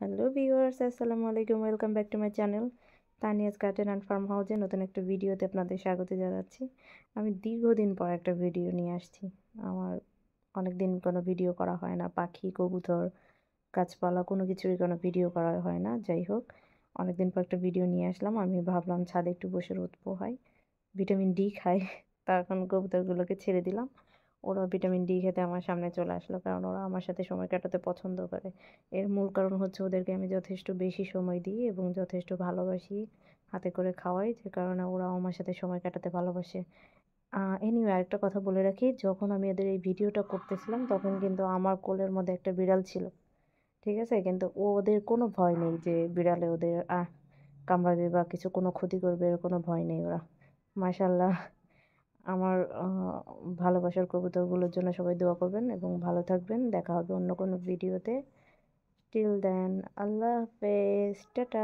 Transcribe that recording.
hello viewers আসসালামু আলাইকুম welcome back to my channel Tania's garden and farm হাউসে নতুন একটা ভিডিওতে আপনাদের স্বাগত জানাচ্ছি আমি দীর্ঘদিন পর একটা ভিডিও নিয়ে আসছি আমার অনেক দিন কোনো ভিডিও করা হয় না পাখি কবুতর গাছপালা কোনো কিছুরই কোনো ভিডিও করা হয় না যাই হোক অনেক দিন পর একটা ভিডিও নিয়ে আসলাম আমি ভাবলাম ছাদে একটু বসে রোদ পোহাই ভিটামিন ডি খাই তখন কবুতরগুলোকে ছেড়ে দিলাম ওরা ভিটামিন ডি খেতে আমার সামনে চলে আসলো কারণ ওরা আমার সাথে সময় কাটাতে পছন্দ করে এর মূল কারণ হচ্ছে ওদেরকে আমি যথেষ্ট বেশি সময় দিই এবং যথেষ্ট ভালোবাসি হাতে করে খাওয়াই যে কারণে ওরাও আমার সাথে সময় কাটাতে ভালোবাসে এনিওয়ে আরেকটা কথা বলে রাখি যখন আমি এদের এই ভিডিওটা করতেছিলাম তখন কিন্তু আমার কোলের মধ্যে একটা বিড়াল ছিল ঠিক আছে কিন্তু ওদের কোনো ভয় নেই যে বিড়ালে ওদের কামড়াবে বা কিছু কোনো ক্ষতি করবে এর কোনো ভয় নেই ওরা মাসাল্লাহ আমার ভালোবাসার কবুতরগুলোর জন্য সবাই দোয়া করবেন এবং ভালো থাকবেন দেখা হবে অন্য কোনো ভিডিওতে টিল দেন আল্লাহ হাফেজ টাটা